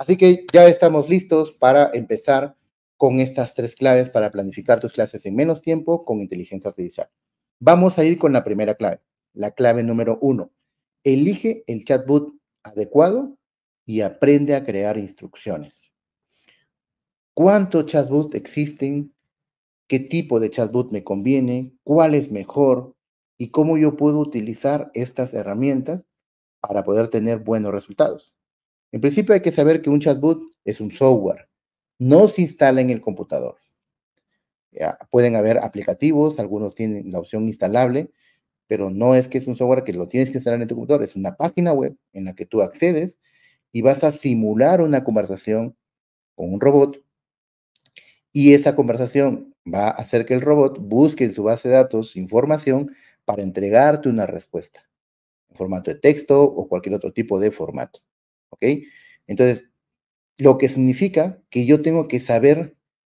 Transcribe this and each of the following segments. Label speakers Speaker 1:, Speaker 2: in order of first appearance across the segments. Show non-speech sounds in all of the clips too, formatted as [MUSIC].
Speaker 1: Así que ya estamos listos para empezar con estas tres claves para planificar tus clases en menos tiempo con inteligencia artificial. Vamos a ir con la primera clave, la clave número uno. Elige el chatbot adecuado y aprende a crear instrucciones. ¿Cuántos chatbots existen? ¿Qué tipo de chatbot me conviene? ¿Cuál es mejor? ¿Y cómo yo puedo utilizar estas herramientas para poder tener buenos resultados? En principio hay que saber que un chatbot es un software, no se instala en el computador. pueden haber aplicativos, algunos tienen la opción instalable, pero no es que es un software que lo tienes que instalar en tu computador, es una página web en la que tú accedes y vas a simular una conversación con un robot y esa conversación va a hacer que el robot busque en su base de datos información para entregarte una respuesta en formato de texto o cualquier otro tipo de formato. ¿ok? Entonces, lo que significa que yo tengo que saber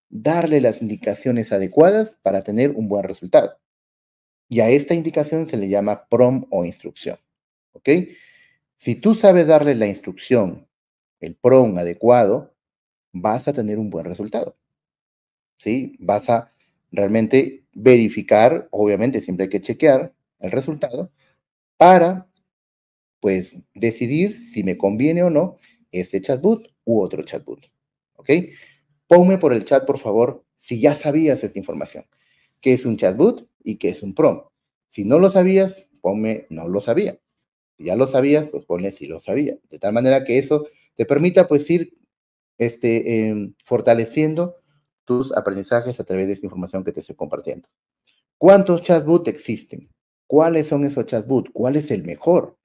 Speaker 1: darle las indicaciones adecuadas para tener un buen resultado. Y a esta indicación se le llama prom o instrucción, ¿ok? Si tú sabes darle la instrucción, el prom adecuado, vas a tener un buen resultado, ¿sí? Vas a realmente verificar, obviamente siempre hay que chequear el resultado, para pues decidir si me conviene o no este chatbot u otro chatbot. ¿Ok? Ponme por el chat, por favor, si ya sabías esta información, qué es un chatbot y qué es un prom. Si no lo sabías, ponme no lo sabía. Si ya lo sabías, pues ponle si lo sabía. De tal manera que eso te permita pues ir este, em, fortaleciendo tus aprendizajes a través de esta información que te estoy compartiendo. ¿Cuántos chatbots existen? ¿Cuáles son esos chatbots? ¿Cuál es el mejor?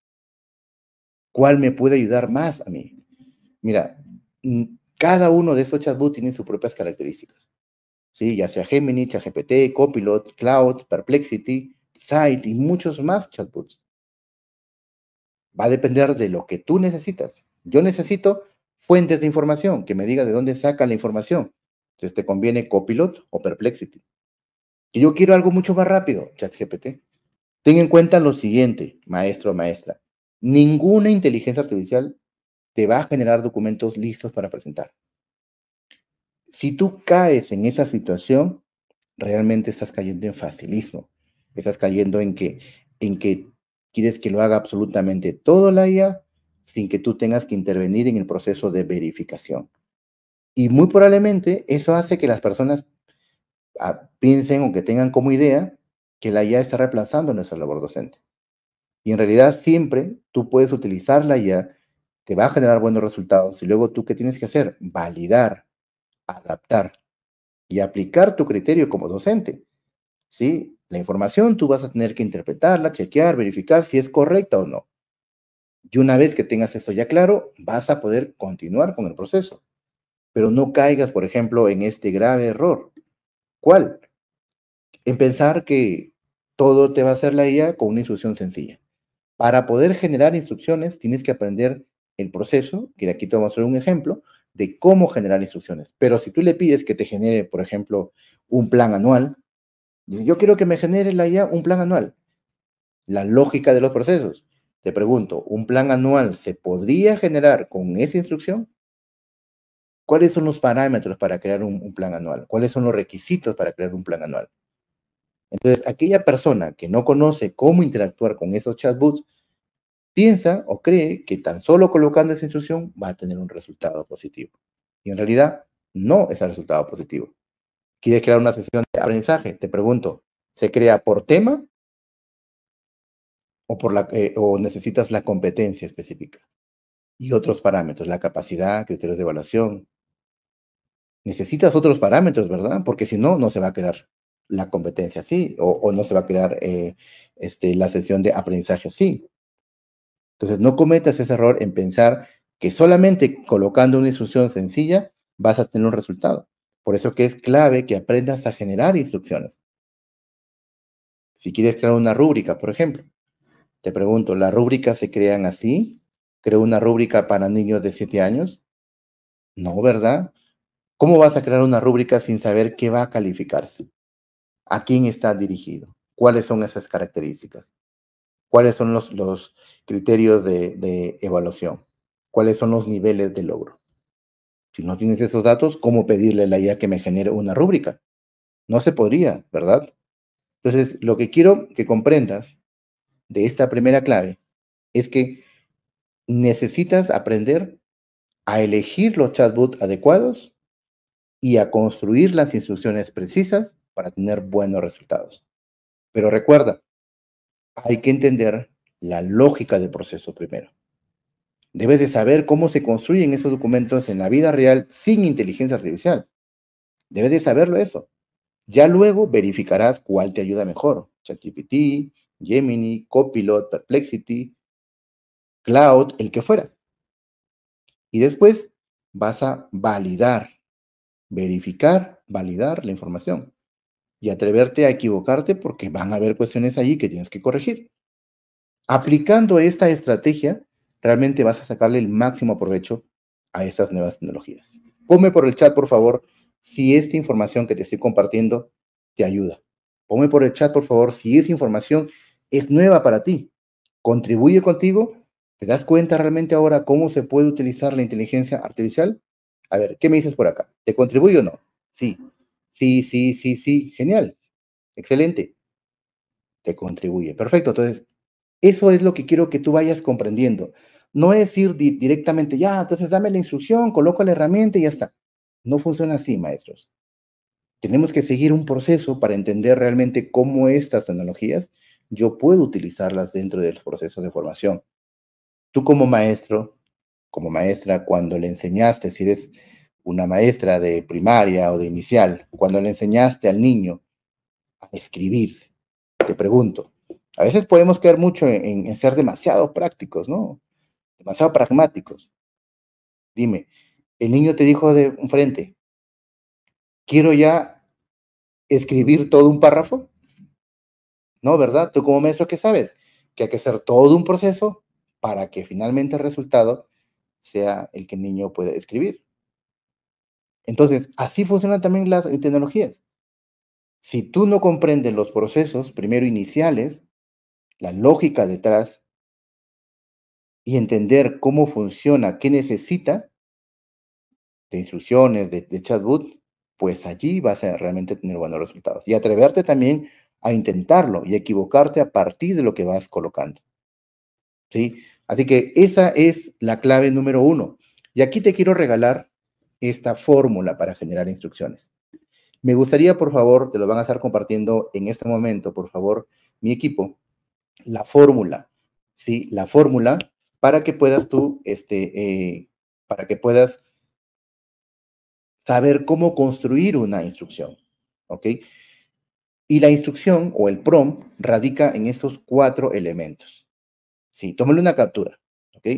Speaker 1: ¿Cuál me puede ayudar más a mí? Mira, mm, cada uno de esos chatbots tiene sus propias características. ¿sí? Ya sea Gemini, ChatGPT, Copilot, Cloud, Perplexity, Site y muchos más chatbots. Va a depender de lo que tú necesitas. Yo necesito fuentes de información que me diga de dónde saca la información. Entonces te conviene Copilot o Perplexity. Y yo quiero algo mucho más rápido, ChatGPT. Ten en cuenta lo siguiente, maestro o maestra. Ninguna inteligencia artificial te va a generar documentos listos para presentar. Si tú caes en esa situación, realmente estás cayendo en facilismo. Estás cayendo en que, en que quieres que lo haga absolutamente todo la IA sin que tú tengas que intervenir en el proceso de verificación. Y muy probablemente eso hace que las personas ah, piensen o que tengan como idea que la IA está reemplazando nuestra labor docente. Y en realidad siempre tú puedes utilizarla ya, te va a generar buenos resultados. Y luego tú, ¿qué tienes que hacer? Validar, adaptar y aplicar tu criterio como docente. ¿Sí? La información tú vas a tener que interpretarla, chequear, verificar si es correcta o no. Y una vez que tengas esto ya claro, vas a poder continuar con el proceso. Pero no caigas, por ejemplo, en este grave error. ¿Cuál? En pensar que todo te va a hacer la IA con una instrucción sencilla. Para poder generar instrucciones, tienes que aprender el proceso, que de aquí te vamos a hacer un ejemplo, de cómo generar instrucciones. Pero si tú le pides que te genere, por ejemplo, un plan anual, yo quiero que me genere la un plan anual. La lógica de los procesos. Te pregunto, ¿un plan anual se podría generar con esa instrucción? ¿Cuáles son los parámetros para crear un plan anual? ¿Cuáles son los requisitos para crear un plan anual? Entonces, aquella persona que no conoce cómo interactuar con esos chatbots, piensa o cree que tan solo colocando esa instrucción va a tener un resultado positivo. Y en realidad no es el resultado positivo. ¿Quieres crear una sesión de aprendizaje? Te pregunto, ¿se crea por tema o, por la, eh, o necesitas la competencia específica? Y otros parámetros, la capacidad, criterios de evaluación. Necesitas otros parámetros, ¿verdad? Porque si no, no se va a crear la competencia sí, o, no se va a crear eh, este, la sesión de aprendizaje así. Entonces, no cometas ese error en pensar que solamente colocando una instrucción sencilla vas a tener un resultado. Por eso que es clave que aprendas a generar instrucciones. Si quieres crear una rúbrica, por ejemplo, te pregunto, ¿las rúbricas se crean así? ¿Creo una rúbrica para niños de 7 años? No, ¿verdad? ¿Cómo vas a crear una rúbrica sin saber qué va a calificarse? a quién está dirigido, cuáles son esas características, cuáles son los, criterios de, de evaluación, cuáles son los niveles de logro. Si no tienes esos datos, ¿cómo pedirle a la IA que me genere una rúbrica? No se podría, ¿verdad? Entonces, lo que quiero que comprendas de esta primera clave es que necesitas aprender a elegir los chatbots adecuados y a construir las instrucciones precisas para tener buenos resultados. Pero recuerda, hay que entender la lógica del proceso primero. Debes de saber cómo se construyen esos documentos en la vida real sin inteligencia artificial. Debes de saberlo eso. Ya luego verificarás cuál te ayuda mejor. ChatGPT, Gemini, Copilot, Perplexity, Cloud, el que fuera. Y después vas a validar, verificar, validar la información y atreverte a equivocarte porque van a haber cuestiones allí que tienes que corregir. Aplicando esta estrategia, realmente vas a sacarle el máximo provecho a esas nuevas tecnologías. Ponme por el chat, por favor, si esta información que te estoy compartiendo te ayuda. Ponme por el chat, por favor, si esa información es nueva para ti, contribuye contigo, te das cuenta realmente ahora cómo se puede utilizar la inteligencia artificial. A ver, ¿qué me dices por acá? ¿Te contribuye o no? Sí, Sí, sí, sí, sí. Genial. Excelente. Te contribuye. Perfecto. Entonces, eso es lo que quiero que tú vayas comprendiendo. No es ir directamente, ya, entonces dame la instrucción, coloco la herramienta y ya está. No funciona así, maestros. Tenemos que seguir un proceso para entender realmente cómo estas tecnologías yo puedo utilizarlas dentro del proceso de formación. Tú como maestro, como maestra, cuando le enseñaste, si eres una maestra de primaria o de inicial, cuando le enseñaste al niño a escribir, te pregunto, a veces podemos caer mucho en, ser demasiado prácticos, ¿no? Demasiado pragmáticos. Dime, el niño te dijo de un frente, quiero ya escribir todo un párrafo. ¿No, verdad? Tú como maestro, ¿qué sabes? Que hay que hacer todo un proceso para que finalmente el resultado sea el que el niño pueda escribir. Entonces, así funcionan también las eh, tecnologías. Si tú no comprendes los procesos, primero iniciales, la lógica detrás, y entender cómo funciona, qué necesita, de instrucciones, de, chatbot, pues allí vas a realmente tener buenos resultados. Y atreverte también a intentarlo y equivocarte a partir de lo que vas colocando. ¿Sí? Así que esa es la clave número uno. Y aquí te quiero regalar esta fórmula para generar instrucciones. Me gustaría, por favor, te lo van a estar compartiendo en este momento, por favor, mi equipo, la fórmula, ¿sí? La fórmula para que puedas tú, este, eh, para que puedas saber cómo construir una instrucción, ¿ok? Y la instrucción o el prompt radica en esos cuatro elementos. Sí, tómale una captura, ¿ok?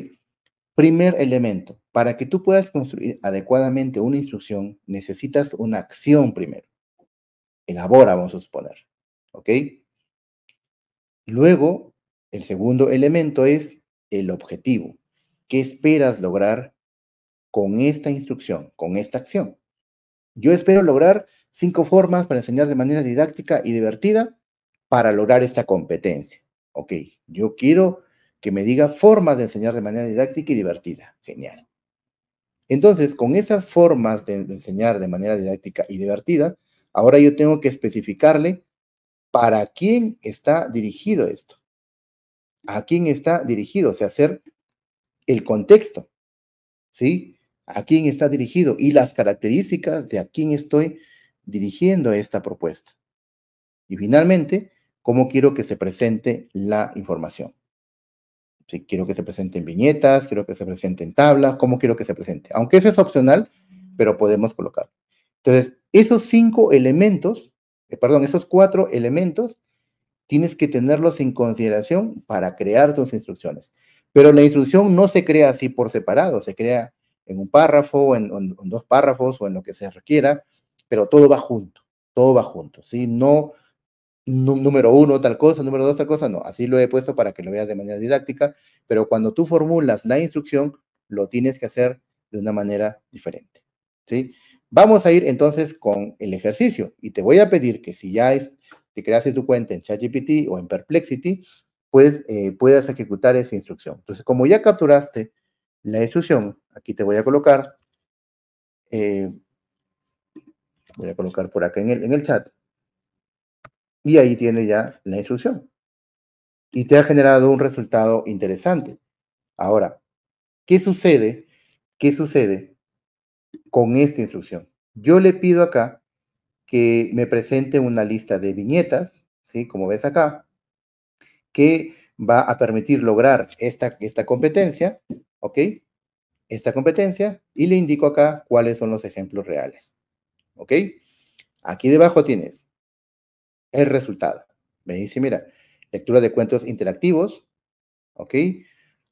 Speaker 1: Primer elemento, para que tú puedas construir adecuadamente una instrucción, necesitas una acción primero. Elabora, vamos a suponer. ¿Ok? Luego, el segundo elemento es el objetivo. ¿Qué esperas lograr con esta instrucción, con esta acción? Yo espero lograr cinco formas para enseñar de manera didáctica y divertida para lograr esta competencia. Ok, yo quiero que me diga formas de enseñar de manera didáctica y divertida. Genial. Entonces, con esas formas de, enseñar de manera didáctica y divertida, ahora yo tengo que especificarle para quién está dirigido esto. ¿A quién está dirigido? O sea, hacer el contexto. ¿Sí? ¿A quién está dirigido? Y las características de a quién estoy dirigiendo esta propuesta. Y finalmente, cómo quiero que se presente la información si quiero que se presenten viñetas, quiero que se presenten tablas, cómo quiero que se presente. Aunque eso es opcional, pero podemos colocar. Entonces, esos cinco elementos, eh, perdón, esos cuatro elementos, tienes que tenerlos en consideración para crear tus instrucciones. Pero la instrucción no se crea así por separado, se crea en un párrafo, en, en dos párrafos o en lo que se requiera, pero todo va junto, todo va junto, ¿sí? No, número uno tal cosa, número dos tal cosa, no, así lo he puesto para que lo veas de manera didáctica, pero cuando tú formulas la instrucción, lo tienes que hacer de una manera diferente, ¿sí? Vamos a ir entonces con el ejercicio y te voy a pedir que si ya es, te creaste tu cuenta en ChatGPT o en Perplexity, pues eh, puedas ejecutar esa instrucción. Entonces, como ya capturaste la instrucción, aquí te voy a colocar, eh, voy a colocar por acá en el chat, y ahí tiene ya la instrucción. Y te ha generado un resultado interesante. Ahora, ¿qué sucede? ¿Qué sucede con esta instrucción? Yo le pido acá que me presente una lista de viñetas, ¿sí? Como ves acá, que va a permitir lograr esta, esta competencia, ¿ok? Esta competencia y le indico acá cuáles son los ejemplos reales, ¿ok? Aquí debajo tienes el resultado. Me dice, mira, lectura de cuentos interactivos, ¿ok?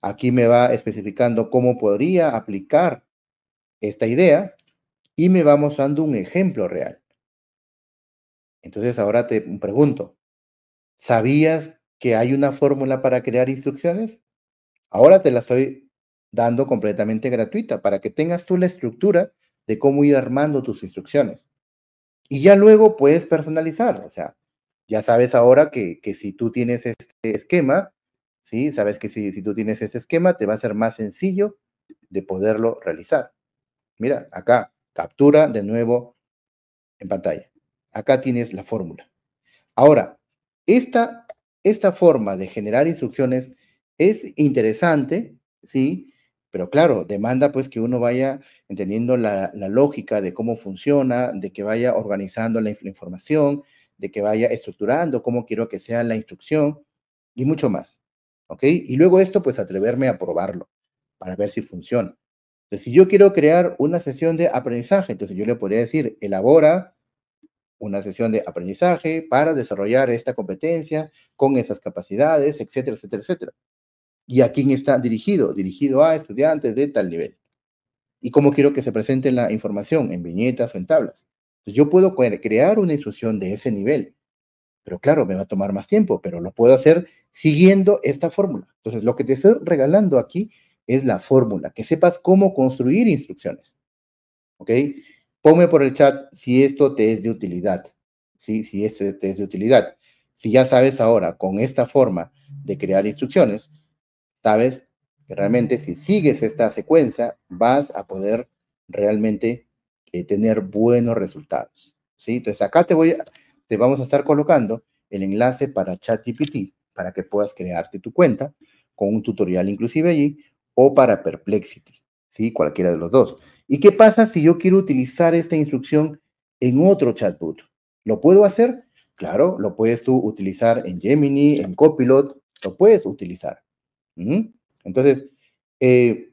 Speaker 1: Aquí me va especificando cómo podría aplicar esta idea y me va mostrando un ejemplo real. Entonces ahora te pregunto, ¿sabías que hay una fórmula para crear instrucciones? Ahora te la estoy dando completamente gratuita para que tengas tú la estructura de cómo ir armando tus instrucciones. Y ya luego puedes personalizar, o sea, ya sabes ahora que, si tú tienes este esquema, ¿sí? Sabes que si, si tú tienes ese esquema, te va a ser más sencillo de poderlo realizar. Mira, acá, captura de nuevo en pantalla. Acá tienes la fórmula. Ahora, esta, esta forma de generar instrucciones es interesante, ¿sí? Pero claro, demanda pues que uno vaya entendiendo la, lógica de cómo funciona, de que vaya organizando la información, de que vaya estructurando, cómo quiero que sea la instrucción y mucho más. ¿Ok? Y luego esto, pues atreverme a probarlo para ver si funciona. Entonces, si yo quiero crear una sesión de aprendizaje, entonces yo le podría decir, elabora una sesión de aprendizaje para desarrollar esta competencia con esas capacidades, etcétera, etcétera, etcétera. ¿Y a quién está dirigido? Dirigido a estudiantes de tal nivel. ¿Y cómo quiero que se presente la información? ¿En viñetas o en tablas? Pues, yo puedo crear una instrucción de ese nivel, pero claro, me va a tomar más tiempo, pero lo puedo hacer siguiendo esta fórmula. Entonces, lo que te estoy regalando aquí es la fórmula, que sepas cómo construir instrucciones. ¿Ok? Ponme por el chat si esto te es de utilidad. ¿sí? Si esto te es de utilidad. Si ya sabes ahora con esta forma de crear instrucciones, sabes que realmente si sigues esta secuencia vas a poder realmente tener buenos resultados. Entonces acá te, voy a, te vamos a estar colocando el enlace para ChatGPT para que puedas crearte tu cuenta con un tutorial inclusive allí o para Perplexity, ¿sí? cualquiera de los dos. ¿Y qué pasa si yo quiero utilizar esta instrucción en otro chatbot? ¿Lo puedo hacer? Claro, lo puedes tú utilizar en Gemini, en Copilot, lo puedes utilizar. Entonces, eh,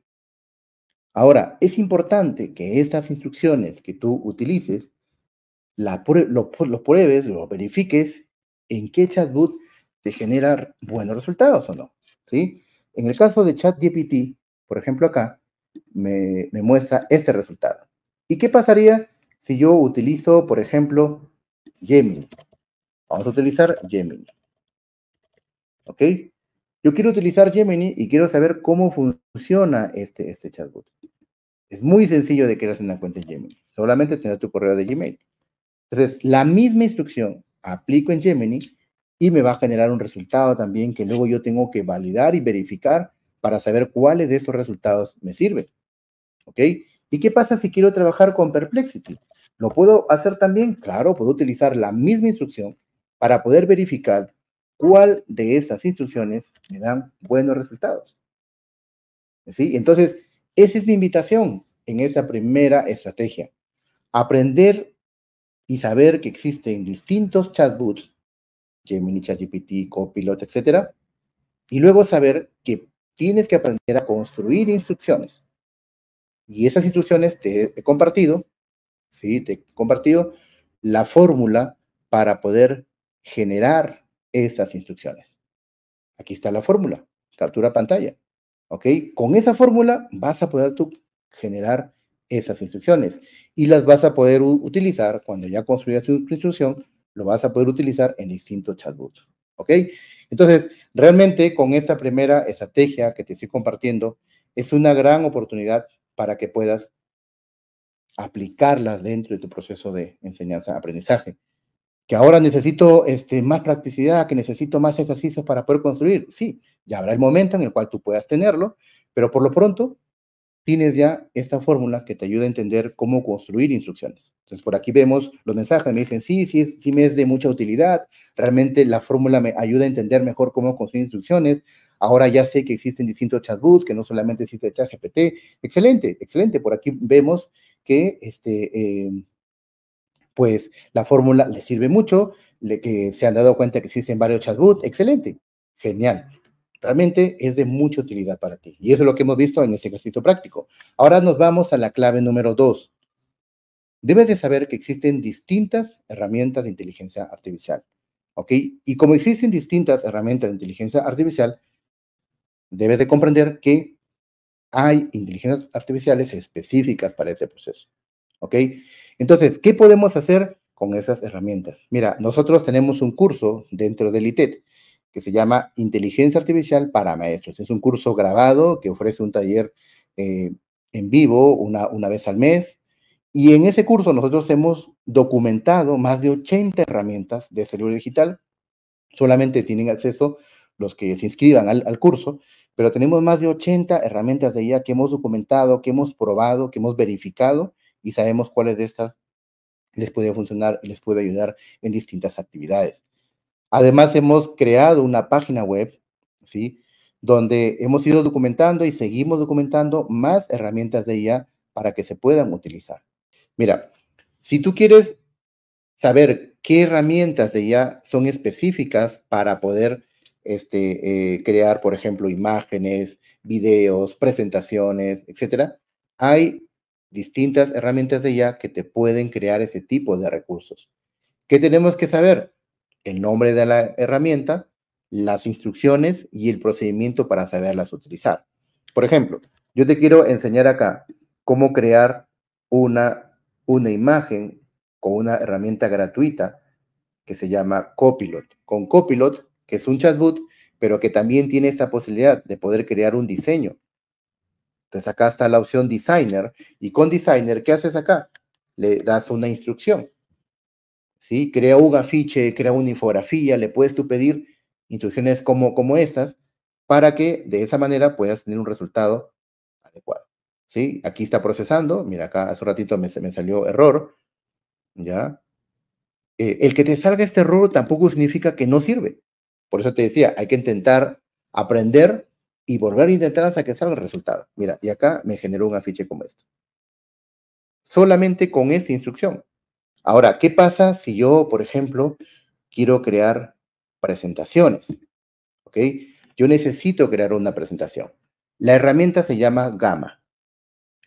Speaker 1: Ahora, es importante que estas instrucciones que tú utilices la, lo, pruebes, lo verifiques en qué chatbot te genera buenos resultados o no. ¿sí? En el caso de ChatGPT, por ejemplo, acá me, muestra este resultado. ¿Y qué pasaría si yo utilizo, por ejemplo, Gemini? Vamos a utilizar Gemini. ¿Ok? Yo quiero utilizar Gemini y quiero saber cómo funciona este, este chatbot. Es muy sencillo de crear una cuenta en Gemini. Solamente tener tu correo de Gmail. Entonces, la misma instrucción aplico en Gemini y me va a generar un resultado también que luego yo tengo que validar y verificar para saber cuáles de esos resultados me sirven. ¿Ok? ¿Y qué pasa si quiero trabajar con Perplexity? ¿Lo puedo hacer también? Claro, puedo utilizar la misma instrucción para poder verificar cuál de esas instrucciones me dan buenos resultados. ¿Sí? Entonces, esa es mi invitación en esa primera estrategia. Aprender y saber que existen distintos chatbots, Gemini, ChatGPT, Copilot, etc. y luego saber que tienes que aprender a construir instrucciones. Y esas instrucciones te he compartido, ¿sí? Te he compartido la fórmula para poder generar esas instrucciones. Aquí está la fórmula, captura pantalla. ¿Ok? Con esa fórmula vas a poder tú generar esas instrucciones y las vas a poder utilizar cuando ya construyas tu instrucción, lo vas a poder utilizar en distintos chatbots. ¿Ok? Entonces, realmente con esa primera estrategia que te estoy compartiendo, es una gran oportunidad para que puedas aplicarlas dentro de tu proceso de enseñanza-aprendizaje que ahora necesito este, más practicidad, que necesito más ejercicios para poder construir. Sí, ya habrá el momento en el cual tú puedas tenerlo, pero por lo pronto tienes ya esta fórmula que te ayuda a entender cómo construir instrucciones. Entonces, por aquí vemos los mensajes, me dicen, sí, sí, sí me es de mucha utilidad, realmente la fórmula me ayuda a entender mejor cómo construir instrucciones, ahora ya sé que existen distintos chatbots, que no solamente existe ChatGPT, excelente, excelente, por aquí vemos que este... Eh, pues la fórmula le sirve mucho, que se han dado cuenta que existen varios chatbots, excelente, genial. Realmente es de mucha utilidad para ti. Y eso es lo que hemos visto en ese ejercicio práctico. Ahora nos vamos a la clave número dos. Debes de saber que existen distintas herramientas de inteligencia artificial. ¿Ok? Y como existen distintas herramientas de inteligencia artificial, debes de comprender que hay inteligencias artificiales específicas para ese proceso. ¿Ok? Entonces, ¿qué podemos hacer con esas herramientas? Mira, nosotros tenemos un curso dentro del ITET e que se llama Inteligencia Artificial para Maestros. Es un curso grabado que ofrece un taller eh, en vivo una, vez al mes. Y en ese curso nosotros hemos documentado más de 80 herramientas de celular digital. Solamente tienen acceso los que se inscriban al, al, curso, pero tenemos más de 80 herramientas de IA que hemos documentado, que hemos probado, que hemos verificado y sabemos cuáles de estas les puede funcionar, y les puede ayudar en distintas actividades. Además, hemos creado una página web, ¿sí? Donde hemos ido documentando y seguimos documentando más herramientas de IA para que se puedan utilizar. Mira, si tú quieres saber qué herramientas de IA son específicas para poder este, eh, crear, por ejemplo, imágenes, videos, presentaciones, etcétera, hay distintas herramientas de IA que te pueden crear ese tipo de recursos. ¿Qué tenemos que saber? El nombre de la herramienta, las instrucciones y el procedimiento para saberlas utilizar. Por ejemplo, yo te quiero enseñar acá cómo crear una, una imagen con una herramienta gratuita que se llama Copilot. Con Copilot, que es un chatbot, pero que también tiene esa posibilidad de poder crear un diseño entonces acá está la opción Designer y con Designer, ¿qué haces acá? Le das una instrucción. ¿Sí? Crea un afiche, crea una infografía, le puedes tú pedir instrucciones como, como estas para que de esa manera puedas tener un resultado adecuado. ¿Sí? Aquí está procesando. Mira, acá hace un ratito me, me salió error. ¿Ya? Eh, el que te salga este error tampoco significa que no sirve. Por eso te decía, hay que intentar aprender y volver a intentar hasta que salga el resultado. Mira, y acá me generó un afiche como esto. Solamente con esa instrucción. Ahora, ¿qué pasa si yo, por ejemplo, quiero crear presentaciones? ¿Ok? Yo necesito crear una presentación. La herramienta se llama gama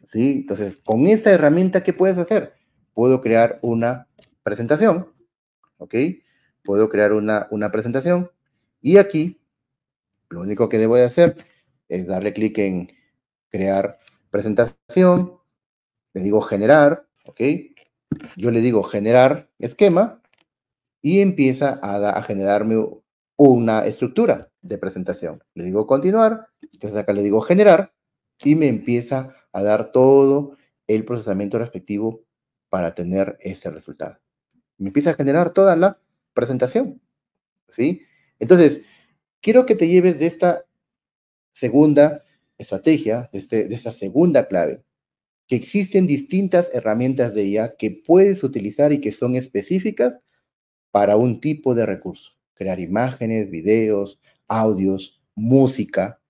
Speaker 1: ¿Sí? Entonces, con esta herramienta, ¿qué puedes hacer? Puedo crear una presentación. ¿Ok? Puedo crear una, una presentación. Y aquí lo único que debo de hacer es darle clic en crear presentación, le digo generar, ¿ok? Yo le digo generar esquema y empieza a, a generarme una estructura de presentación. Le digo continuar, entonces acá le digo generar y me empieza a dar todo el procesamiento respectivo para tener ese resultado. Me empieza a generar toda la presentación, ¿sí? Entonces, Quiero que te lleves de esta segunda estrategia, de, este, esta segunda clave, que existen distintas herramientas de IA que puedes utilizar y que son específicas para un tipo de recurso. Crear imágenes, videos, audios, música,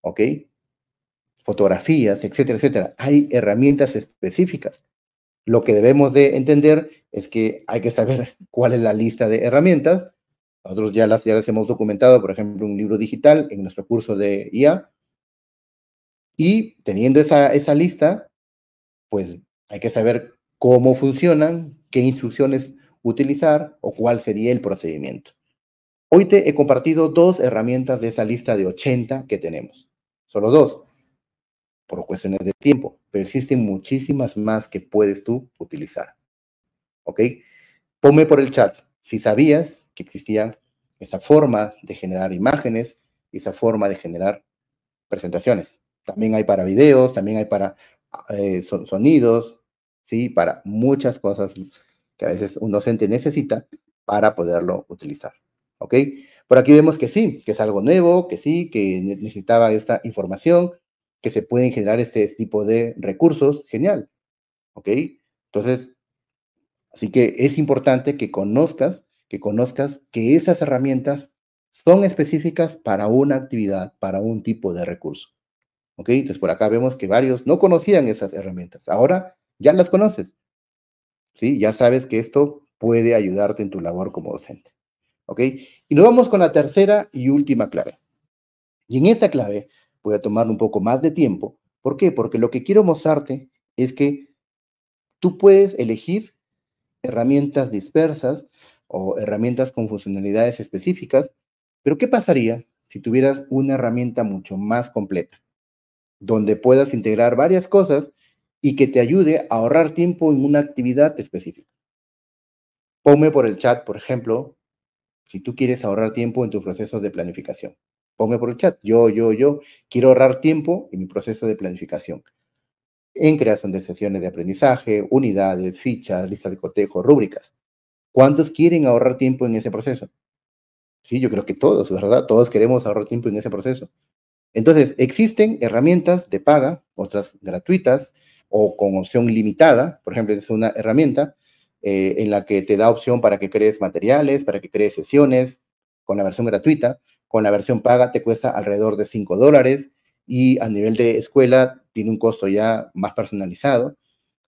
Speaker 1: ¿ok? Fotografías, etcétera, etcétera. Hay herramientas específicas. Lo que debemos de entender es que hay que saber [LAUGHS] cuál es la lista de herramientas nosotros ya las, ya hemos documentado, por ejemplo, un libro digital en nuestro curso de IA. Y teniendo esa, esa lista, pues hay que saber cómo funcionan, qué instrucciones utilizar o cuál sería el procedimiento. Hoy te he compartido dos herramientas de esa lista de 80 que tenemos. Solo dos, por cuestiones de tiempo, pero existen muchísimas más que puedes tú utilizar. ¿Ok? Ponme por el chat si sabías que existía esa forma de generar imágenes esa forma de generar presentaciones. También hay para videos, también hay para eh, sonidos, ¿sí? Para muchas cosas que a veces un docente necesita para poderlo utilizar, ¿ok? Por aquí vemos que sí, que es algo nuevo, que sí, que necesitaba esta información, que se pueden generar este, este tipo de recursos, genial, ¿ok? Entonces, así que es importante que conozcas que conozcas que esas herramientas son específicas para una actividad, para un tipo de recurso. ¿Ok? Entonces por acá vemos que varios no conocían esas herramientas. Ahora ya las conoces. ¿Sí? Ya sabes que esto puede ayudarte en tu labor como docente. ¿Ok? Y nos vamos con la tercera y última clave. Y en esa clave voy a tomar un poco más de tiempo. ¿Por qué? Porque lo que quiero mostrarte es que tú puedes elegir herramientas dispersas o herramientas con funcionalidades específicas, pero ¿qué pasaría si tuvieras una herramienta mucho más completa, donde puedas integrar varias cosas y que te ayude a ahorrar tiempo en una actividad específica? Ponme por el chat, por ejemplo, si tú quieres ahorrar tiempo en tus procesos de planificación. Ponme por el chat, yo, yo, yo, quiero ahorrar tiempo en mi proceso de planificación. En creación de sesiones de aprendizaje, unidades, fichas, listas de cotejo, rúbricas. ¿Cuántos quieren ahorrar tiempo en ese proceso? Sí, yo creo que todos, ¿verdad? Todos queremos ahorrar tiempo en ese proceso. Entonces, existen herramientas de paga, otras gratuitas o con opción limitada. Por ejemplo, es una herramienta eh, en la que te da opción para que crees materiales, para que crees sesiones, con la versión gratuita. Con la versión paga te cuesta alrededor de 5 dólares y a nivel de escuela tiene un costo ya más personalizado.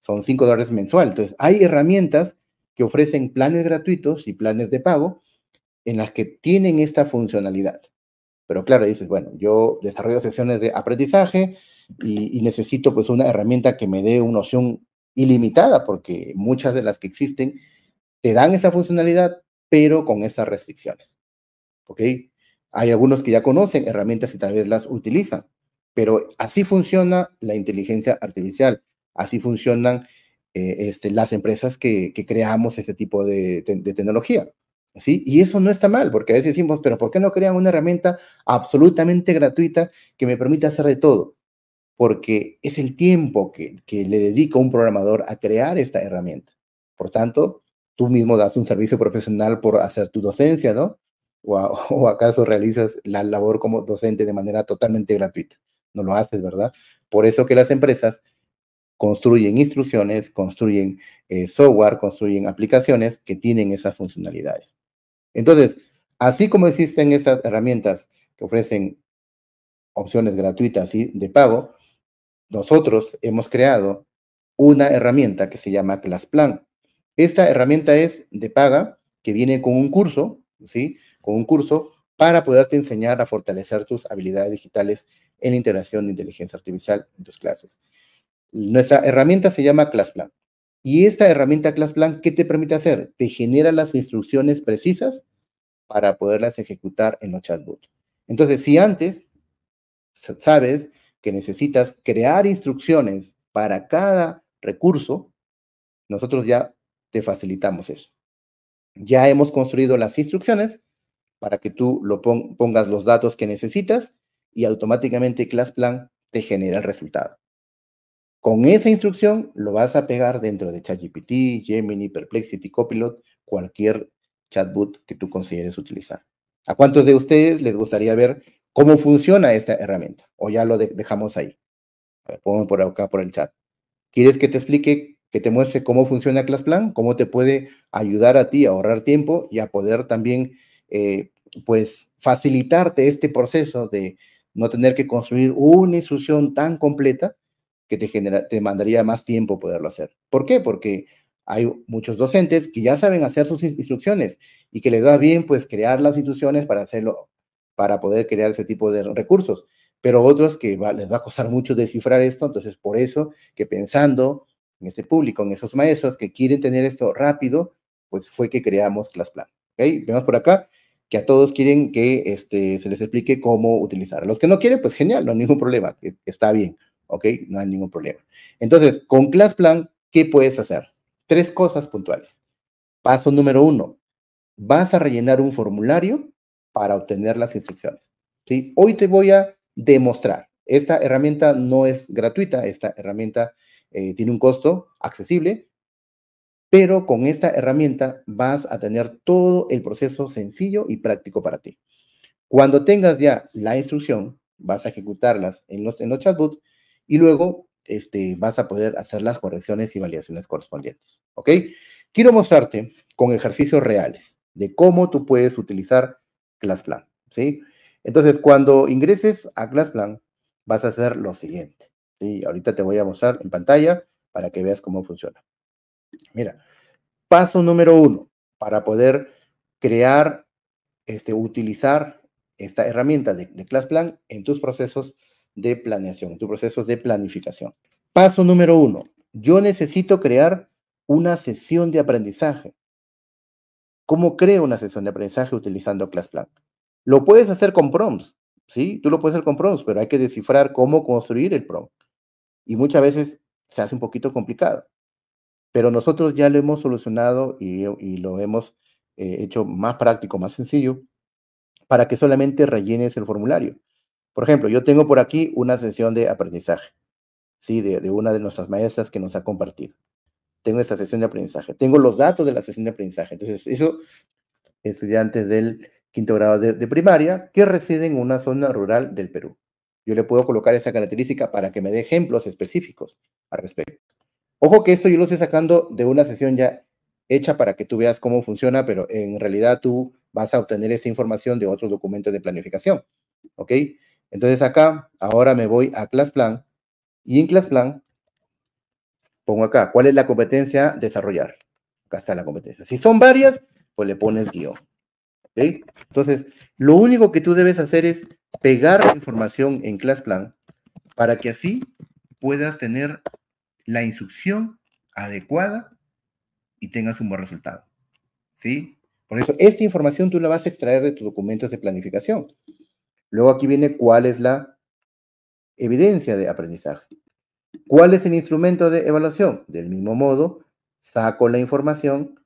Speaker 1: Son 5 dólares mensual. Entonces, hay herramientas que ofrecen planes gratuitos y planes de pago en las que tienen esta funcionalidad. Pero claro, dices, bueno, yo desarrollo sesiones de aprendizaje y, necesito pues una herramienta que me dé una opción ilimitada, porque muchas de las que existen te dan esa funcionalidad, pero con esas restricciones. ¿Ok? Hay algunos que ya conocen herramientas y tal vez las utilizan, pero así funciona la inteligencia artificial, así funcionan eh, este, las empresas que, creamos ese tipo de, tecnología. ¿sí? Y eso no está mal, porque a veces decimos, pero ¿por qué no crean una herramienta absolutamente gratuita que me permita hacer de todo? Porque es el tiempo que, que le dedica un programador a crear esta herramienta. Por tanto, tú mismo das un servicio profesional por hacer tu docencia, ¿no? o [LAUGHS] acaso realizas la labor como docente de manera totalmente gratuita. No lo haces, ¿verdad? Por eso que las empresas construyen instrucciones, construyen eh, software, construyen aplicaciones que tienen esas funcionalidades. Entonces, así como existen esas herramientas que ofrecen opciones gratuitas y de pago, nosotros hemos creado una herramienta que se llama ClassPlan. Esta herramienta es de paga que viene con un curso, ¿sí? Con un curso para poderte enseñar a fortalecer tus habilidades digitales en la integración de inteligencia artificial en tus clases. Nuestra herramienta se llama ClassPlan. Y esta herramienta ClassPlan, ¿qué te permite hacer? Te genera las instrucciones precisas para poderlas ejecutar en los chatbots. Entonces, si antes sabes que necesitas crear instrucciones para cada recurso, nosotros ya te facilitamos eso. Ya hemos construido las instrucciones para que tú lo pongas los datos que necesitas y automáticamente ClassPlan te genera el resultado. Con esa instrucción lo vas a pegar dentro de ChatGPT, Gemini, Perplexity, Copilot, cualquier chatbot que tú consideres utilizar. ¿A cuántos de ustedes les gustaría ver cómo funciona esta herramienta? O ya lo dejamos ahí. A pongo por acá por el chat. ¿Quieres que te explique, que te muestre cómo funciona ClassPlan? ¿Cómo te puede ayudar a ti a ahorrar tiempo y a poder también, eh, pues, facilitarte este proceso de no tener que construir una instrucción tan completa, que te, genera, te mandaría más tiempo poderlo hacer. ¿Por qué? Porque hay muchos docentes que ya saben hacer sus instrucciones y que les va bien pues crear las instrucciones para hacerlo, para poder crear ese tipo de recursos, pero otros que les va a costar mucho descifrar esto, entonces por eso que pensando en este público, en esos maestros que quieren tener esto rápido, pues fue que creamos ClassPlan. ¿okay? Vemos por acá que a todos quieren que este, se les explique cómo utilizar. A los que no quieren, pues genial, no hay ningún problema, está bien. ¿ok? No hay ningún problema. Entonces, con ClassPlan, ¿qué puedes hacer? Tres cosas puntuales. Paso número uno, vas a rellenar un formulario para obtener las instrucciones. ¿sí? Hoy te voy a demostrar. Esta herramienta no es gratuita, esta herramienta eh, tiene un costo accesible, pero con esta herramienta vas a tener todo el proceso sencillo y práctico para ti. Cuando tengas ya la instrucción, vas a ejecutarlas en los, en los chatbots y luego este, vas a poder hacer las correcciones y validaciones correspondientes. ¿Ok? Quiero mostrarte con ejercicios reales de cómo tú puedes utilizar ClassPlan. ¿Sí? Entonces, cuando ingreses a ClassPlan, vas a hacer lo siguiente. ¿sí? Ahorita te voy a mostrar en pantalla para que veas cómo funciona. Mira, paso número uno para poder crear, este, utilizar esta herramienta de, de ClassPlan en tus procesos de planeación, tu proceso de planificación. Paso número uno, yo necesito crear una sesión de aprendizaje. ¿Cómo creo una sesión de aprendizaje utilizando ClassPlan? Lo puedes hacer con prompts, ¿sí? Tú lo puedes hacer con prompts, pero hay que descifrar cómo construir el prompt. Y muchas veces se hace un poquito complicado. Pero nosotros ya lo hemos solucionado y, lo hemos eh, hecho más práctico, más sencillo, para que solamente rellenes el formulario. Por ejemplo, yo tengo por aquí una sesión de aprendizaje, ¿sí? De, una de nuestras maestras que nos ha compartido. Tengo esa sesión de aprendizaje. Tengo los datos de la sesión de aprendizaje. Entonces, eso, estudiantes del quinto grado de, de primaria que residen en una zona rural del Perú. Yo le puedo colocar esa característica para que me dé ejemplos específicos al respecto. Ojo que esto yo lo estoy sacando de una sesión ya hecha para que tú veas cómo funciona, pero en realidad tú vas a obtener esa información de otros documentos de planificación. ¿Ok? Entonces acá, ahora me voy a Plan y en Plan pongo acá, ¿cuál es la competencia? Desarrollar. Acá está la competencia. Si son varias, pues le pones guión. Entonces, lo único que tú debes hacer es pegar la información en Plan para que así puedas tener la instrucción adecuada y tengas un buen resultado. ¿Sí? Por eso, esta información tú la vas a extraer de tus documentos de planificación. Luego aquí viene cuál es la evidencia de aprendizaje. ¿Cuál es el instrumento de evaluación? Del mismo modo, saco la información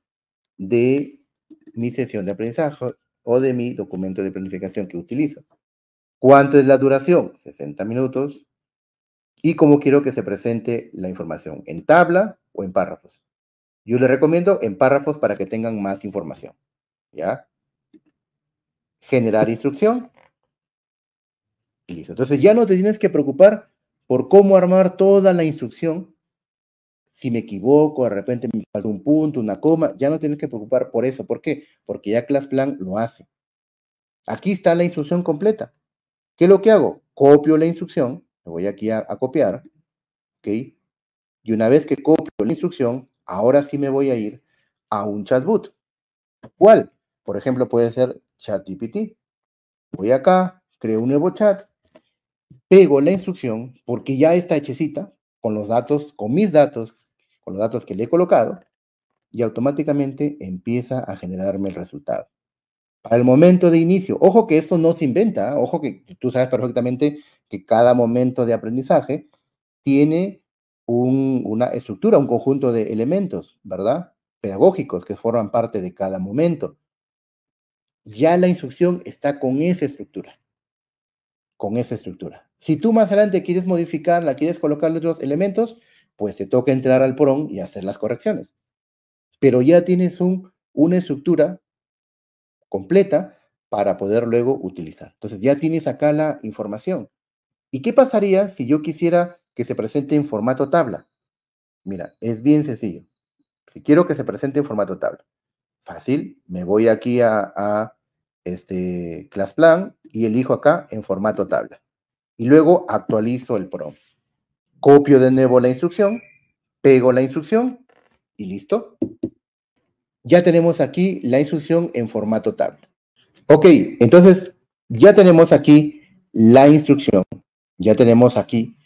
Speaker 1: de mi sesión de aprendizaje o de mi documento de planificación que utilizo. ¿Cuánto es la duración? 60 minutos. Y cómo quiero que se presente la información, en tabla o en párrafos. Yo les recomiendo en párrafos para que tengan más información. ¿Ya? Generar instrucción listo. Entonces ya no te tienes que preocupar por cómo armar toda la instrucción. Si me equivoco, de repente me falta un punto, una coma, ya no tienes que preocupar por eso. ¿Por qué? Porque ya ClassPlan lo hace. Aquí está la instrucción completa. ¿Qué es lo que hago? Copio la instrucción, me voy aquí a, copiar, ¿ok? Y una vez que copio la instrucción, ahora sí me voy a ir a un chatbot. ¿Cuál? Por ejemplo, puede ser ChatGPT. Voy acá, creo un nuevo chat, pego la instrucción porque ya está hechecita con los datos, con mis datos, con los datos que le he colocado, y automáticamente empieza a generarme el resultado. Para el momento de inicio, ojo que esto no se inventa, ¿eh? ojo que tú sabes perfectamente que cada momento de aprendizaje tiene una estructura, un conjunto de elementos, ¿verdad? Pedagógicos que forman parte de cada momento. Ya la instrucción está con esa estructura con esa estructura. Si tú más adelante quieres modificarla, quieres colocar otros elementos, pues te toca entrar al porón y hacer las correcciones. Pero ya tienes un, una estructura completa para poder luego utilizar. Entonces ya tienes acá la información. ¿Y qué pasaría si yo quisiera que se presente en formato tabla? Mira, es bien sencillo. Si quiero que se presente en formato tabla, fácil, me voy aquí a este class plan y elijo acá en formato tabla. Y luego actualizo el prompt. Copio de nuevo la instrucción, pego la instrucción y listo. Ya tenemos aquí la instrucción en formato tabla. Ok, entonces ya tenemos aquí la instrucción, ya tenemos aquí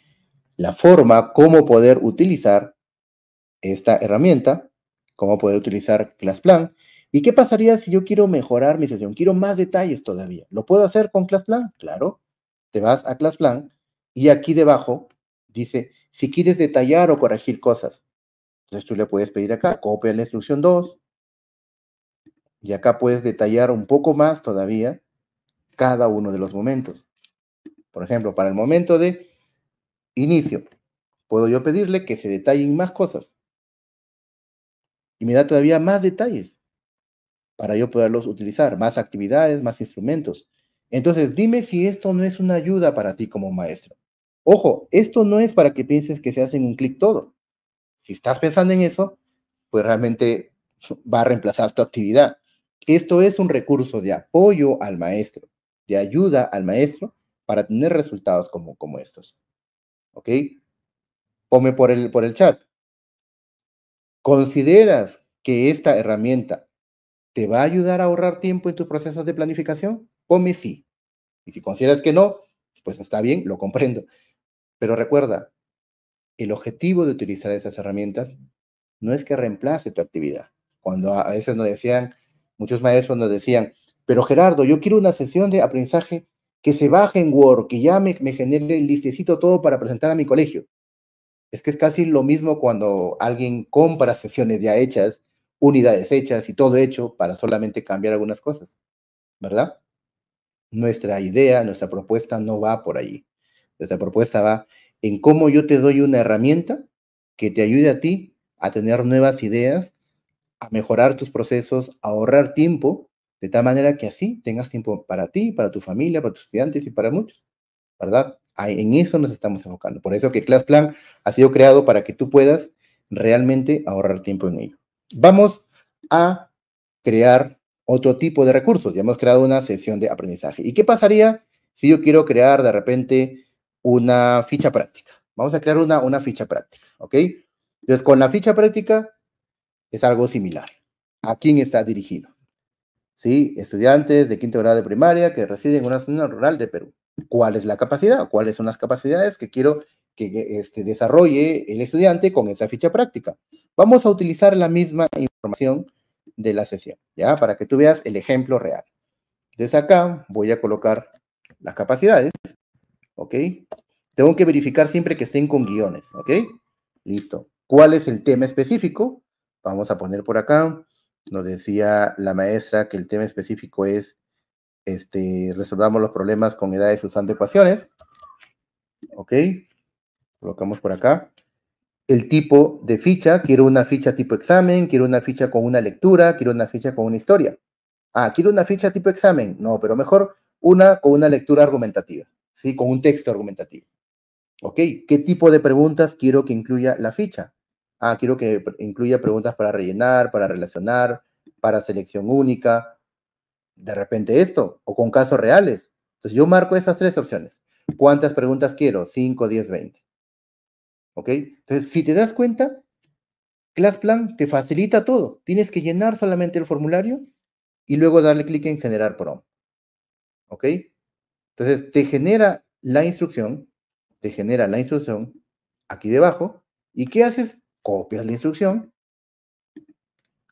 Speaker 1: la forma, cómo poder utilizar esta herramienta, cómo poder utilizar ClassPlan. ¿Y qué pasaría si yo quiero mejorar mi sesión? Quiero más detalles todavía. ¿Lo puedo hacer con ClassPlan? Claro. Te vas a ClassPlan y aquí debajo dice, si quieres detallar o corregir cosas. Entonces pues tú le puedes pedir acá, copia la instrucción 2. Y acá puedes detallar un poco más todavía cada uno de los momentos. Por ejemplo, para el momento de inicio, puedo yo pedirle que se detallen más cosas. Y me da todavía más detalles para yo poderlos utilizar, más actividades, más instrumentos. Entonces, dime si esto no es una ayuda para ti como maestro. Ojo, esto no es para que pienses que se hace en un clic todo. Si estás pensando en eso, pues realmente [LAUGHS] va a reemplazar tu actividad. Esto es un recurso de apoyo al maestro, de ayuda al maestro para tener resultados como, como estos. ¿Ok? Ponme por el, por el chat. ¿Consideras que esta herramienta ¿Te va a ayudar a ahorrar tiempo en tus procesos de planificación? Come sí. Y si consideras que no, pues está bien, lo comprendo. Pero recuerda, el objetivo de utilizar esas herramientas no es que reemplace tu actividad. Cuando a veces nos decían, muchos maestros nos decían, pero Gerardo, yo quiero una sesión de aprendizaje que se baje en Word, que ya me, me genere el listecito todo para presentar a mi colegio. Es que es casi lo mismo cuando alguien compra sesiones ya hechas unidades hechas y todo hecho para solamente cambiar algunas cosas, ¿verdad? Nuestra idea, nuestra propuesta no va por ahí. Nuestra propuesta va en cómo yo te doy una herramienta que te ayude a ti a tener nuevas ideas, a mejorar tus procesos, a ahorrar tiempo, de tal manera que así tengas tiempo para ti, para tu familia, para tus estudiantes y para muchos, ¿verdad? En eso nos estamos enfocando. Por eso que Class Plan ha sido creado para que tú puedas realmente ahorrar tiempo en ello. Vamos a crear otro tipo de recursos. Ya hemos creado una sesión de aprendizaje. ¿Y qué pasaría si yo quiero crear de repente una ficha práctica? Vamos a crear una, ficha práctica, ¿ok? Entonces, con la ficha práctica es algo similar. ¿A quién está dirigido? ¿Sí? Estudiantes de quinto grado de primaria que residen en una zona rural de Perú. ¿Cuál es la capacidad? ¿Cuáles son las capacidades que quiero que este, desarrolle el estudiante con esa ficha práctica. Vamos a utilizar la misma información de la sesión, ¿ya? Para que tú veas el ejemplo real. Entonces acá voy a colocar las capacidades, ¿ok? Tengo que verificar siempre que estén con guiones, ¿ok? Listo. ¿Cuál es el tema específico? Vamos a poner por acá. Nos decía la maestra que el tema específico es, este, resolvamos los problemas con edades usando ecuaciones, ¿ok? Colocamos por acá. El tipo de ficha, quiero una ficha tipo examen, quiero una ficha con una lectura, quiero una ficha con una historia. Ah, quiero una ficha tipo examen. No, pero mejor una con una lectura argumentativa, ¿sí? Con un texto argumentativo. ¿Ok? ¿Qué tipo de preguntas quiero que incluya la ficha? Ah, quiero que incluya preguntas para rellenar, para relacionar, para selección única. De repente esto, o con casos reales. Entonces yo marco esas tres opciones. ¿Cuántas preguntas quiero? 5, 10, 20. ¿Ok? Entonces, si te das cuenta, ClassPlan te facilita todo. Tienes que llenar solamente el formulario y luego darle clic en generar prom. ¿Ok? Entonces, te genera la instrucción, te genera la instrucción aquí debajo. ¿Y qué haces? Copias la instrucción,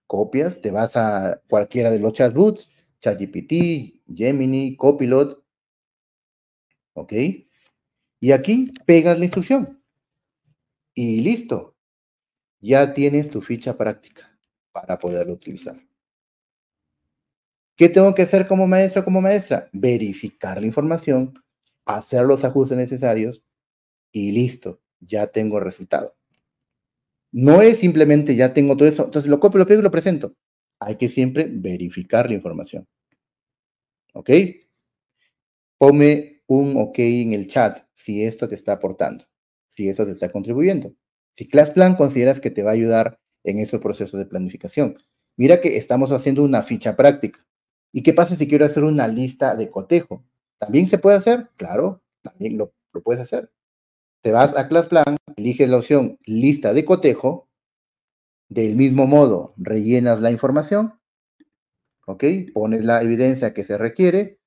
Speaker 1: copias, te vas a cualquiera de los chatbots, ChatGPT, Gemini, Copilot, ¿ok? Y aquí pegas la instrucción y listo. Ya tienes tu ficha práctica para poderlo utilizar. ¿Qué tengo que hacer como maestro o como maestra? Verificar la información, hacer los ajustes necesarios y listo, ya tengo el resultado. No es simplemente ya tengo todo eso, entonces lo copio, lo pego y lo presento. Hay que siempre verificar la información. ¿Ok? Pone un ok en el chat si esto te está aportando si eso te está contribuyendo. Si Class Plan consideras que te va a ayudar en ese proceso de planificación. Mira que estamos haciendo una ficha práctica. ¿Y qué pasa si quiero hacer una lista de cotejo? ¿También se puede hacer? Claro, también lo, puedes hacer. Te vas a Class Plan, eliges la opción lista de cotejo. Del mismo modo, rellenas la información. ¿Ok? Pones la evidencia que se requiere.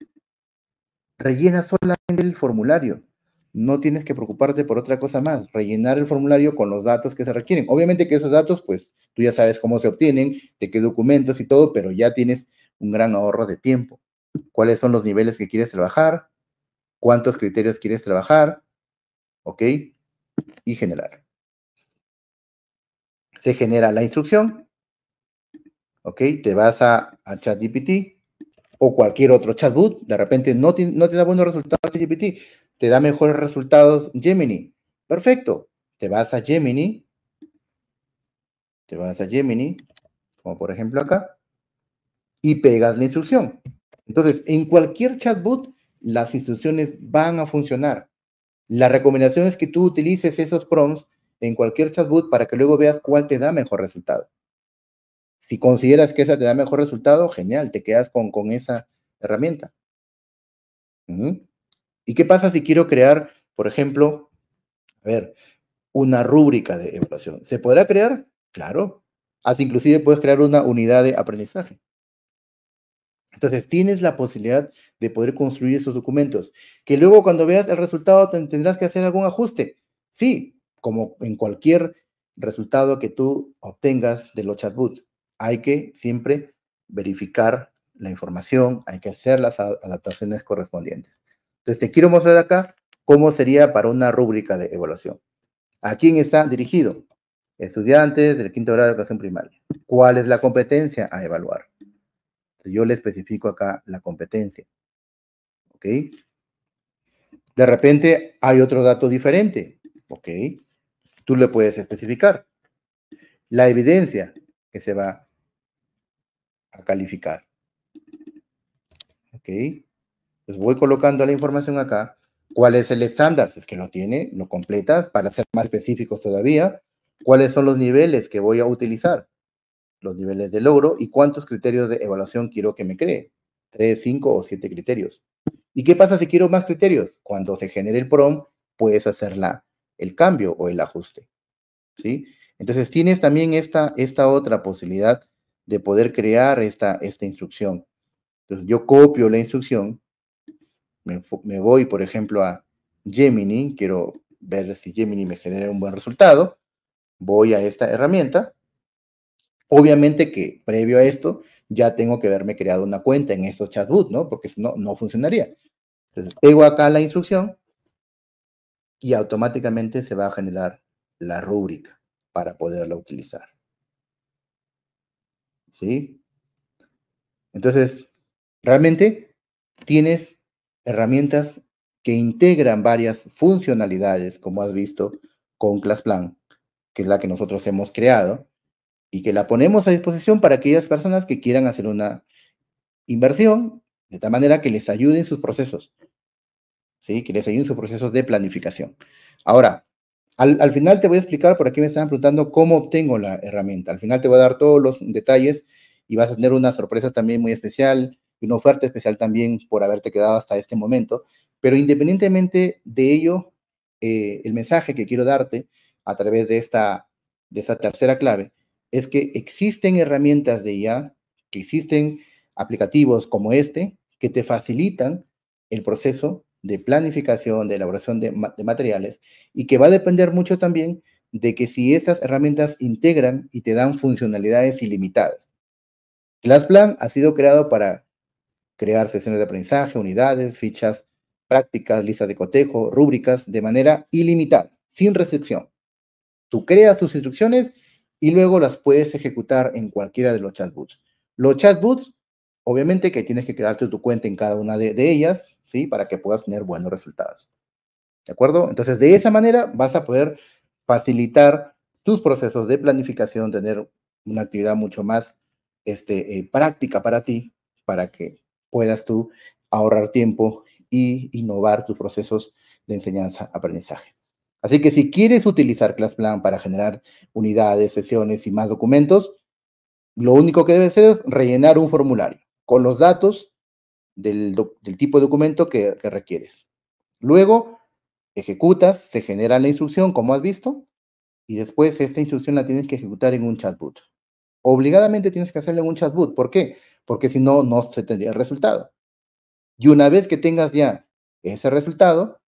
Speaker 1: Rellenas solamente el formulario no tienes que preocuparte por otra cosa más, rellenar el formulario con los datos que se requieren. Obviamente que esos datos, pues tú ya sabes cómo se obtienen, de qué documentos y todo, pero ya tienes un gran ahorro de tiempo. ¿Cuáles son los niveles que quieres trabajar? ¿Cuántos criterios quieres trabajar? ¿Ok? Y generar. Se genera la instrucción. ¿Ok? Te vas a, a ChatGPT o cualquier otro chatbot. De repente no te, no te da buenos resultados ChatGPT te da mejores resultados Gemini. Perfecto. Te vas a Gemini. Te vas a Gemini, como por ejemplo acá, y pegas la instrucción. Entonces, en cualquier chatbot, las instrucciones van a funcionar. La recomendación es que tú utilices esos prompts en cualquier chatbot para que luego veas cuál te da mejor resultado. Si consideras que esa te da mejor resultado, genial, te quedas con, con esa herramienta. ¿Y qué pasa si quiero crear, por ejemplo, a ver, una rúbrica de evaluación? ¿Se podrá crear? Claro. Así inclusive puedes crear una unidad de aprendizaje. Entonces, tienes la posibilidad de poder construir esos documentos, que luego cuando veas el resultado tendrás que hacer algún ajuste. Sí, como en cualquier resultado que tú obtengas de los chatbots, hay que siempre verificar la información, hay que hacer las adaptaciones correspondientes. Entonces, te quiero mostrar acá cómo sería para una rúbrica de evaluación. ¿A quién está dirigido? Estudiantes del quinto grado de educación primaria. ¿Cuál es la competencia a evaluar? yo le especifico acá la competencia. ¿Ok? De repente hay otro dato diferente. ¿Ok? Tú le puedes especificar. La evidencia que se va a calificar. ¿Ok? Entonces voy colocando la información acá. ¿Cuál es el estándar? Si es que lo tiene, lo completas para ser más específicos todavía. ¿Cuáles son los niveles que voy a utilizar? Los niveles de logro y cuántos criterios de evaluación quiero que me cree. Tres, cinco o siete criterios. ¿Y qué pasa si quiero más criterios? Cuando se genere el PROM, puedes hacer el cambio o el ajuste. ¿Sí? Entonces tienes también esta, esta otra posibilidad de poder crear esta, esta instrucción. Entonces yo copio la instrucción me, voy, por ejemplo, a Gemini, quiero ver si Gemini me genera un buen resultado, voy a esta herramienta. Obviamente que previo a esto ya tengo que haberme creado una cuenta en estos chatbot, ¿no? Porque si no, no funcionaría. Entonces, pego acá la instrucción y automáticamente se va a generar la rúbrica para poderla utilizar. ¿Sí? Entonces, realmente tienes herramientas que integran varias funcionalidades, como has visto, con ClassPlan, que es la que nosotros hemos creado, y que la ponemos a disposición para aquellas personas que quieran hacer una inversión, de tal manera que les ayuden sus procesos, ¿sí? que les ayuden sus procesos de planificación. Ahora, al, al final te voy a explicar, por aquí me estaban preguntando cómo obtengo la herramienta. Al final te voy a dar todos los detalles y vas a tener una sorpresa también muy especial una oferta especial también por haberte quedado hasta este momento. Pero independientemente de ello, eh, el mensaje que quiero darte a través de esta, de esta tercera clave es que existen herramientas de IA, que existen aplicativos como este, que te facilitan el proceso de planificación, de elaboración de, de materiales y que va a depender mucho también de que si esas herramientas integran y te dan funcionalidades ilimitadas. ClassPlan ha sido creado para crear sesiones de aprendizaje, unidades, fichas prácticas, listas de cotejo, rúbricas, de manera ilimitada, sin restricción. Tú creas tus instrucciones y luego las puedes ejecutar en cualquiera de los chatbots. Los chatbots, obviamente que tienes que crearte tu cuenta en cada una de, ellas, ¿sí? Para que puedas tener buenos resultados. ¿De acuerdo? Entonces, de esa manera vas a poder facilitar tus procesos de planificación, tener una actividad mucho más este, eh, práctica para ti, para que puedas tú ahorrar tiempo y innovar tus procesos de enseñanza-aprendizaje. Así que si quieres utilizar ClassPlan para generar unidades, sesiones y más documentos, lo único que debes hacer es rellenar un formulario con los datos del, tipo de documento que, que requieres. Luego, ejecutas, se genera la instrucción, como has visto, y después esa instrucción la tienes que ejecutar en un chatbot obligadamente tienes que hacerle un chatbot. ¿Por qué? Porque si no, no se tendría el resultado. Y una vez que tengas ya ese resultado,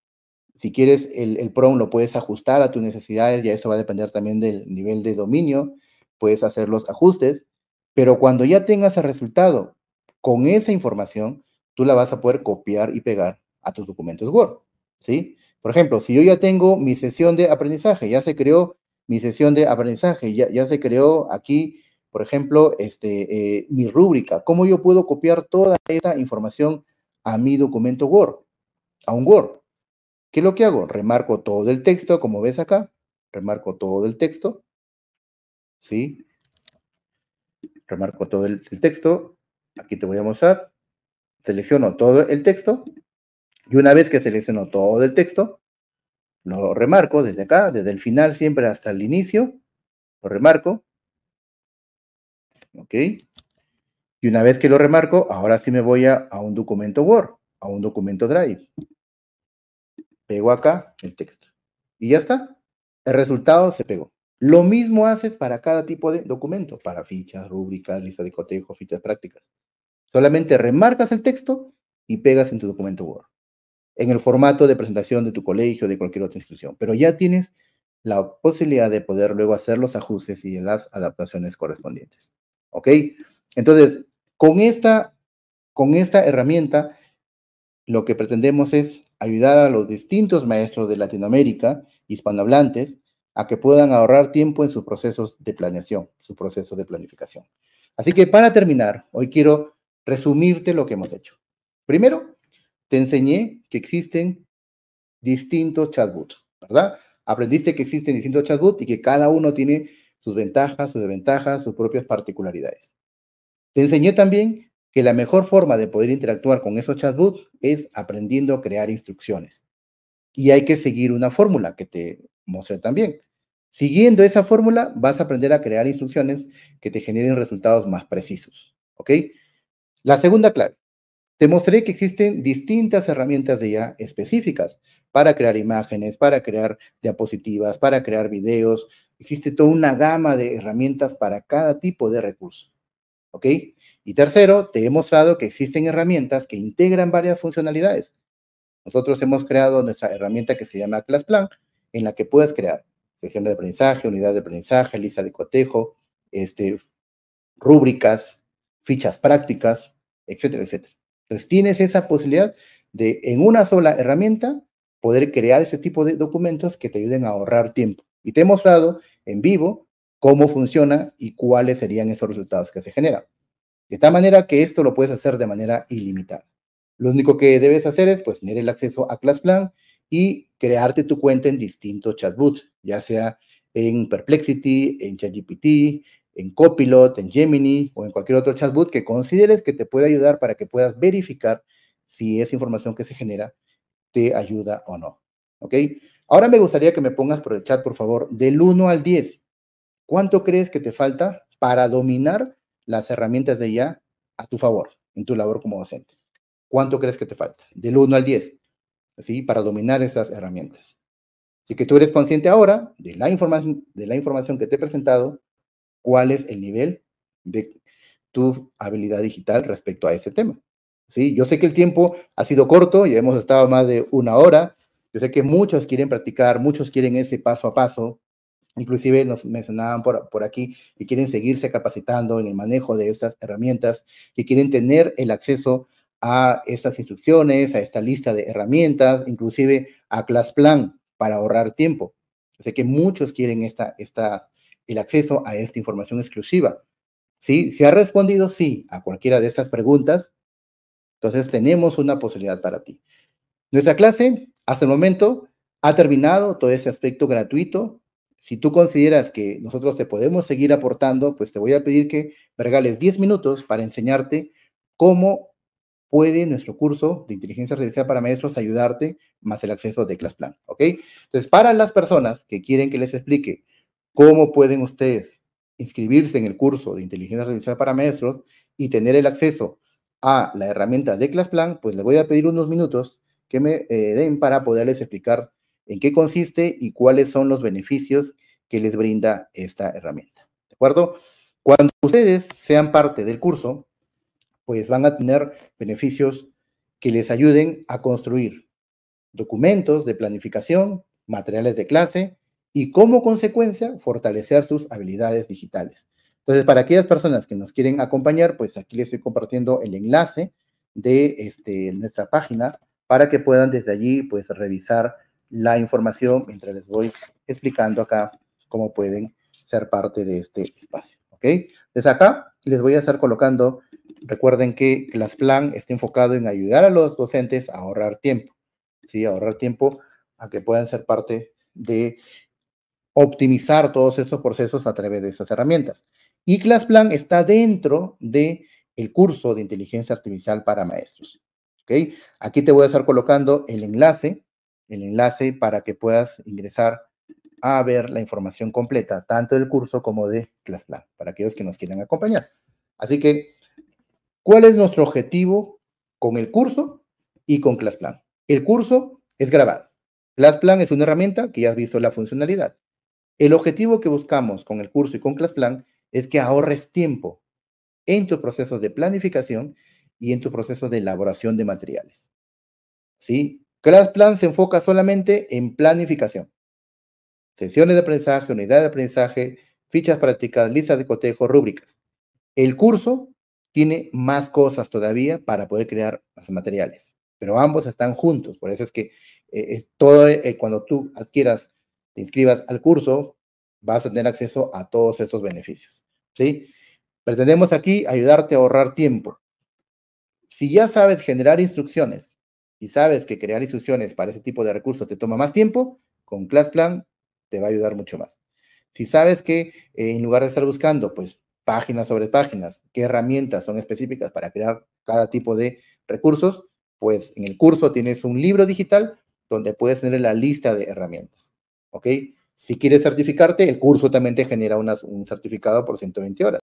Speaker 1: si quieres el, el PROM lo puedes ajustar a tus necesidades, ya eso va a depender también del nivel de dominio, puedes hacer los ajustes, pero cuando ya tengas el resultado con esa información, tú la vas a poder copiar y pegar a tus documentos Word, ¿sí? Por ejemplo, si yo ya tengo mi sesión de aprendizaje, ya se creó mi sesión de aprendizaje, ya, ya se creó aquí por ejemplo, este, eh, mi rúbrica, ¿cómo yo puedo copiar toda esa información a mi documento Word, a un Word? ¿Qué es lo que hago? Remarco todo el texto, como ves acá, remarco todo el texto, ¿sí? Remarco todo el texto, aquí te voy a mostrar, selecciono todo el texto, y una vez que selecciono todo el texto, lo remarco desde acá, desde el final siempre hasta el inicio, lo remarco, ¿ok? Y una vez que lo remarco, ahora sí me voy a, un documento Word, a un documento Drive. Pego acá el texto. Y ya está. El resultado se pegó. Lo mismo haces para cada tipo de documento, para fichas, rúbricas, lista de cotejo, fichas prácticas. Solamente remarcas el texto y pegas en tu documento Word, en el formato de presentación de tu colegio, o de cualquier otra institución. Pero ya tienes la posibilidad de poder luego hacer los ajustes y las adaptaciones correspondientes. ¿Ok? Entonces, con esta, con esta herramienta, lo que pretendemos es ayudar a los distintos maestros de Latinoamérica, hispanohablantes, a que puedan ahorrar tiempo en sus procesos de planeación, su proceso de planificación. Así que para terminar, hoy quiero resumirte lo que hemos hecho. Primero, te enseñé que existen distintos chatbots, ¿verdad? Aprendiste que existen distintos chatbots y que cada uno tiene sus ventajas, sus desventajas, sus propias particularidades. Te enseñé también que la mejor forma de poder interactuar con esos chatbots es aprendiendo a crear instrucciones. Y hay que seguir una fórmula que te mostré también. Siguiendo esa fórmula, vas a aprender a crear instrucciones que te generen resultados más precisos. ¿Ok? La segunda clave. Te mostré que existen distintas herramientas de IA específicas para crear imágenes, para crear diapositivas, para crear videos, Existe toda una gama de herramientas para cada tipo de recurso. ¿Ok? Y tercero, te he mostrado que existen herramientas que integran varias funcionalidades. Nosotros hemos creado nuestra herramienta que se llama ClassPlan, en la que puedes crear sesiones de aprendizaje, unidades de aprendizaje, lista de cotejo, este, rúbricas, fichas prácticas, etcétera, etcétera. Entonces, tienes esa posibilidad de, en una sola herramienta, poder crear ese tipo de documentos que te ayuden a ahorrar tiempo. Y te he mostrado en vivo, cómo funciona y cuáles serían esos resultados que se generan. De tal manera que esto lo puedes hacer de manera ilimitada. Lo único que debes hacer es pues tener el acceso a ClassPlan y crearte tu cuenta en distintos chatbots, ya sea en Perplexity, en ChatGPT, en Copilot, en Gemini o en cualquier otro chatbot que consideres que te puede ayudar para que puedas verificar si esa información que se genera te ayuda o no. Ahora me gustaría que me pongas por el chat, por favor, del 1 al 10. ¿Cuánto crees que te falta para dominar las herramientas de IA a tu favor, en tu labor como docente? ¿Cuánto crees que te falta? Del 1 al 10, ¿sí? Para dominar esas herramientas. Así que tú eres consciente ahora de la, información, de la información que te he presentado, cuál es el nivel de tu habilidad digital respecto a ese tema. ¿Sí? Yo sé que el tiempo ha sido corto, y hemos estado más de una hora, yo sé que muchos quieren practicar, muchos quieren ese paso a paso, inclusive nos mencionaban por, aquí que quieren seguirse capacitando en el manejo de estas herramientas, que quieren tener el acceso a estas instrucciones, a esta lista de herramientas, inclusive a plan para ahorrar tiempo. Yo sé que muchos quieren esta, esta, el acceso a esta información exclusiva. ¿Sí? Si ha respondido sí a cualquiera de estas preguntas, entonces tenemos una posibilidad para ti. Nuestra clase hasta el momento ha terminado todo ese aspecto gratuito. Si tú consideras que nosotros te podemos seguir aportando, pues te voy a pedir que me regales 10 minutos para enseñarte cómo puede nuestro curso de inteligencia artificial para maestros ayudarte más el acceso de Classplan, Plan, ¿ok? Entonces, para las personas que quieren que les explique cómo pueden ustedes inscribirse en el curso de inteligencia artificial para maestros y tener el acceso a la herramienta de Plan, pues les voy a pedir unos minutos que me eh, den para poderles explicar en qué consiste y cuáles son los beneficios que les brinda esta herramienta. ¿De acuerdo? Cuando ustedes sean parte del curso, pues van a tener beneficios que les ayuden a construir documentos de planificación, materiales de clase y como consecuencia fortalecer sus habilidades digitales. Entonces, para aquellas personas que nos quieren acompañar, pues aquí les estoy compartiendo el enlace de este, nuestra página para que puedan desde allí pues revisar la información mientras les voy explicando acá cómo pueden ser parte de este espacio. ¿ok? Desde acá les voy a estar colocando, recuerden que ClassPlan está enfocado en ayudar a los docentes a ahorrar tiempo, ¿sí? ahorrar tiempo a que puedan ser parte de optimizar todos esos procesos a través de esas herramientas. Y ClassPlan está dentro de el curso de inteligencia artificial para maestros. Aquí te voy a estar colocando el enlace, el enlace para que puedas ingresar a ver la información completa, tanto del curso como de ClassPlan, para aquellos que nos quieran acompañar. Así que, ¿cuál es nuestro objetivo con el curso y con ClassPlan? El curso es grabado. ClassPlan es una herramienta que ya has visto la funcionalidad. El objetivo que buscamos con el curso y con ClassPlan es que ahorres tiempo en tus procesos de planificación y en tus proceso de elaboración de materiales. ¿Sí? Plan se enfoca solamente en planificación. Sesiones de aprendizaje, unidades de aprendizaje, fichas prácticas, listas de cotejo, rúbricas. El curso tiene más cosas todavía para poder crear más materiales, pero ambos están juntos. Por eso es que eh, todo, eh, cuando tú adquieras, te inscribas al curso, vas a tener acceso a todos esos beneficios. ¿sí? Pretendemos aquí ayudarte a ahorrar tiempo, si ya sabes generar instrucciones y sabes que crear instrucciones para ese tipo de recursos te toma más tiempo, con ClassPlan te va a ayudar mucho más. Si sabes que eh, en lugar de estar buscando, pues páginas sobre páginas, qué herramientas son específicas para crear cada tipo de recursos, pues en el curso tienes un libro digital donde puedes tener la lista de herramientas. ¿Ok? Si quieres certificarte, el curso también te genera un certificado por 120 horas.